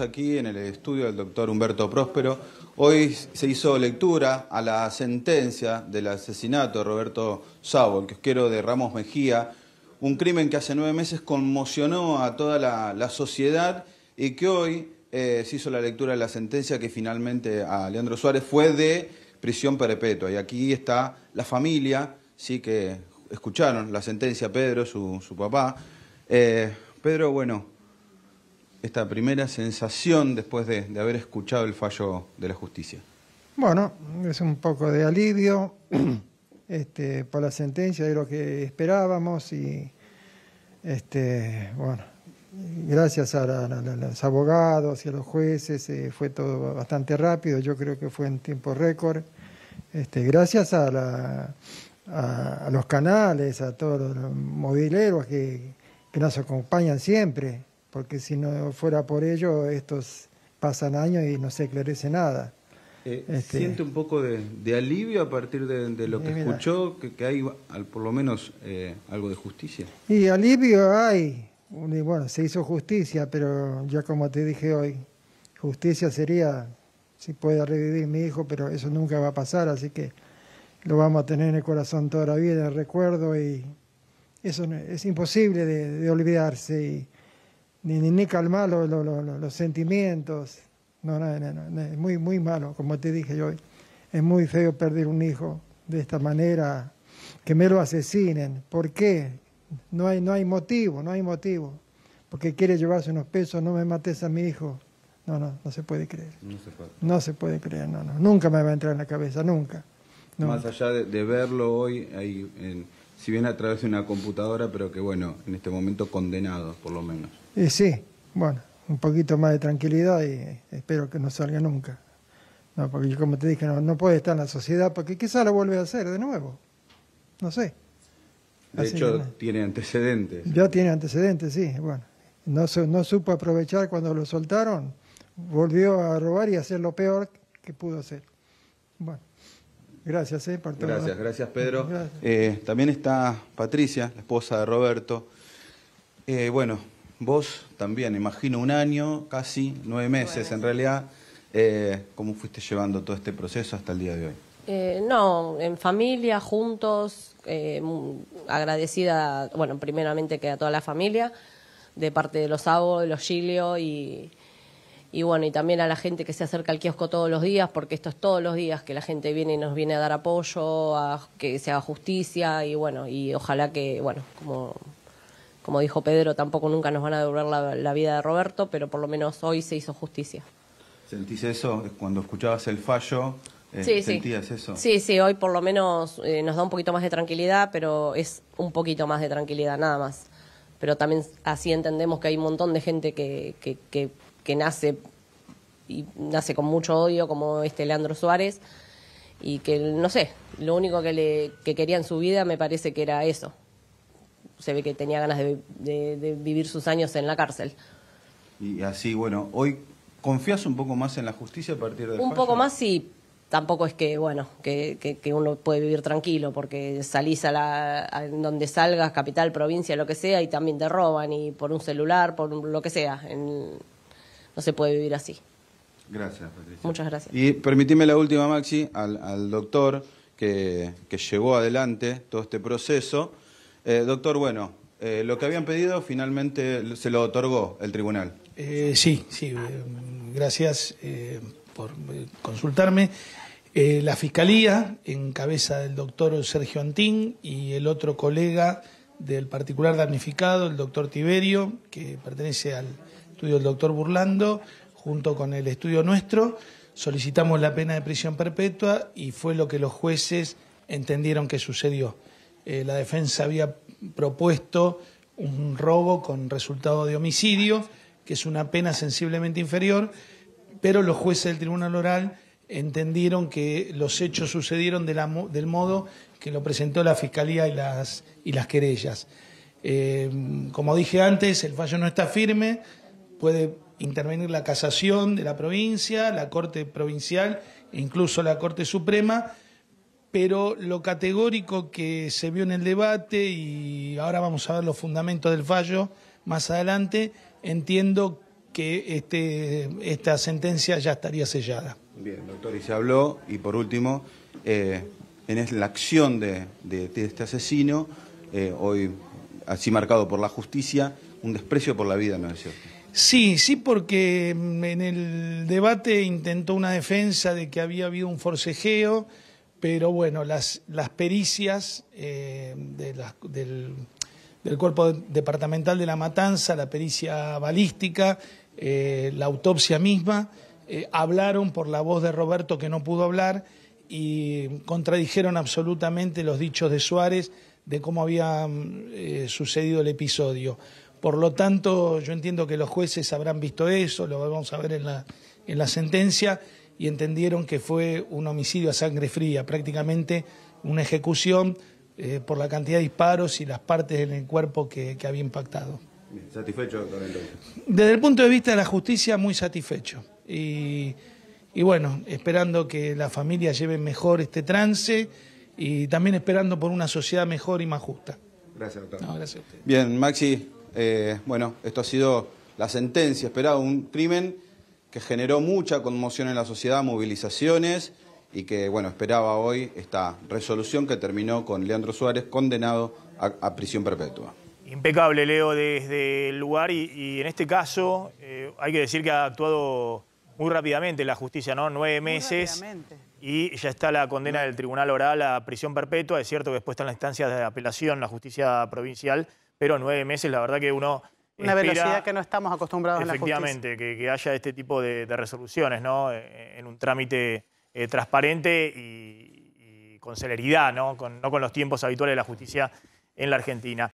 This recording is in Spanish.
aquí en el estudio del doctor Humberto Próspero. Hoy se hizo lectura a la sentencia del asesinato de Roberto Sabo, el Quero de Ramos Mejía, un crimen que hace nueve meses conmocionó a toda la, sociedad y que hoy eh, se hizo la lectura de la sentencia que finalmente a Leandro Suárez fue de prisión perpetua. Y aquí está la familia, sí que escucharon la sentencia, Pedro, su, papá. Eh, Pedro, bueno, esta primera sensación después de, haber escuchado el fallo de la justicia? Bueno, es un poco de alivio este, por la sentencia de lo que esperábamos y este, bueno, gracias a, los abogados y a los jueces eh, fue todo bastante rápido, yo creo que fue en tiempo récord. Este, gracias a, la, a, los canales, a todos los movileros que nos acompañan siempre porque si no fuera por ello, estos pasan años y no se esclarece nada. Eh, este, ¿Siente un poco de, alivio a partir de, lo que escuchó, que, hay al, por lo menos eh, algo de justicia? Y alivio hay. bueno, se hizo justicia, pero ya como te dije hoy, justicia sería si puede revivir mi hijo, pero eso nunca va a pasar, así que lo vamos a tener en el corazón toda la vida, el recuerdo, y eso es imposible de, de olvidarse. Y, ni, ni, calmar los, sentimientos. No, no, no, no, es muy, muy malo, como te dije yo. Es muy feo perder un hijo de esta manera, que me lo asesinen. ¿Por qué? No hay, no hay motivo, no hay motivo. Porque quiere llevarse unos pesos, no me mates a mi hijo. No, no, no se puede creer. No se puede, no se puede creer, no, no. Nunca me va a entrar en la cabeza, nunca. Más allá de, de verlo hoy, hay... En si bien a través de una computadora, pero que bueno, en este momento condenado, por lo menos. sí, bueno, un poquito más de tranquilidad y espero que no salga nunca. No, porque yo como te dije, no, puede estar en la sociedad porque quizá lo vuelve a hacer de nuevo. No sé. De hecho, tiene antecedentes. Ya tiene antecedentes, sí. Bueno, no, no supo aprovechar cuando lo soltaron, volvió a robar y hacer lo peor que pudo hacer. Bueno. Gracias, eh, Gracias, gracias Pedro. Eh, también está Patricia, la esposa de Roberto. Eh, bueno, vos también, imagino un año, casi nueve meses en realidad. Eh, ¿Cómo fuiste llevando todo este proceso hasta el día de hoy? no, en familia, juntos, agradecida, bueno, primeramente que a toda la familia, de parte de los abos, de los Gilio y, y bueno, y también a la gente que se acerca al kiosco todos los días, porque esto es todos los días que la gente viene y nos viene a dar apoyo, a que se haga justicia y bueno, y ojalá que, bueno, como, como dijo Pedro, tampoco nunca nos van a devolver la, vida de Roberto, pero por lo menos hoy se hizo justicia. ¿Sentís eso cuando escuchabas el fallo? Eh, ¿Sentías eso? Sí, sí, hoy por lo menos eh, nos da un poquito más de tranquilidad, pero es un poquito más de tranquilidad, nada más. Pero también así entendemos que hay un montón de gente que, que que nace y nace con mucho odio como este Leandro Suárez y que no sé, lo único que, le, quería en su vida me parece que era eso. Se ve que tenía ganas de, vivir sus años en la cárcel. Y así, bueno, hoy confías un poco más en la justicia a partir de... Un poco más y tampoco es que, bueno, que, uno puede vivir tranquilo porque salís a, la, donde salgas, capital, provincia, lo que sea, y también te roban y por un celular, por lo que sea. En, no se puede vivir así. Gracias, Patricia. Muchas gracias. Y permitime la última, Maxi, al, doctor que, llevó adelante todo este proceso. Eh, doctor, bueno, eh, lo que habían pedido finalmente se lo otorgó el tribunal. Eh, sí, sí, gracias por consultarme. la fiscalía, en cabeza del doctor Sergio Antín y el otro colega del particular damnificado, el doctor Tiberio, que pertenece al estudio del doctor Burlando, junto con el estudio nuestro, solicitamos la pena de prisión perpetua y fue lo que los jueces entendieron que sucedió. Eh, la defensa había propuesto un robo con resultado de homicidio, que es una pena sensiblemente inferior, pero los jueces del Tribunal Oral entendieron que los hechos sucedieron del modo que lo presentó la Fiscalía y las, querellas. Eh, como dije antes, el fallo no está firme, puede intervenir la casación de la provincia, la Corte Provincial e incluso la Corte Suprema, pero lo categórico que se vio en el debate y ahora vamos a ver los fundamentos del fallo más adelante, entiendo que este, esta sentencia ya estaría sellada. Bien, doctor, y se habló, y por último, eh, en la acción de, este asesino, eh, hoy así marcado por la justicia, un desprecio por la vida, ¿no es cierto? Sí, sí, porque mm, en el debate intentó una defensa de que había habido un forcejeo, pero bueno, las, las pericias eh, del, Cuerpo Departamental de la Matanza, la pericia balística, eh, la autopsia misma, eh, hablaron por la voz de Roberto que no pudo hablar y contradijeron absolutamente los dichos de Suárez de cómo había mm, sucedido el episodio. Por lo tanto, yo entiendo que los jueces habrán visto eso, lo vamos a ver en la, en la sentencia, y entendieron que fue un homicidio a sangre fría, prácticamente una ejecución eh, por la cantidad de disparos y las partes en el cuerpo que, había impactado. ¿Satisfecho con Desde el punto de vista de la justicia, muy satisfecho. Y, bueno, esperando que la familia lleve mejor este trance y también esperando por una sociedad mejor y más justa. Gracias, doctor. Bien, Maxi, eh, bueno, esto ha sido la sentencia esperada, un crimen que generó mucha conmoción en la sociedad, movilizaciones y que, bueno, esperaba hoy esta resolución que terminó con Leandro Suárez condenado a, prisión perpetua. Impecable, Leo, desde el lugar y, en este caso eh, hay que decir que ha actuado muy rápidamente la justicia, ¿no? Nueve meses y ya está la condena del tribunal oral a prisión perpetua. Es cierto que después están las instancias de apelación, la justicia provincial, pero nueve meses, la verdad que uno... Una velocidad que no estamos acostumbrados a la justicia. Efectivamente, que, haya este tipo de, resoluciones, ¿no? Eh, en un trámite eh, transparente y, con celeridad, ¿no? no con los tiempos habituales de la justicia en la Argentina.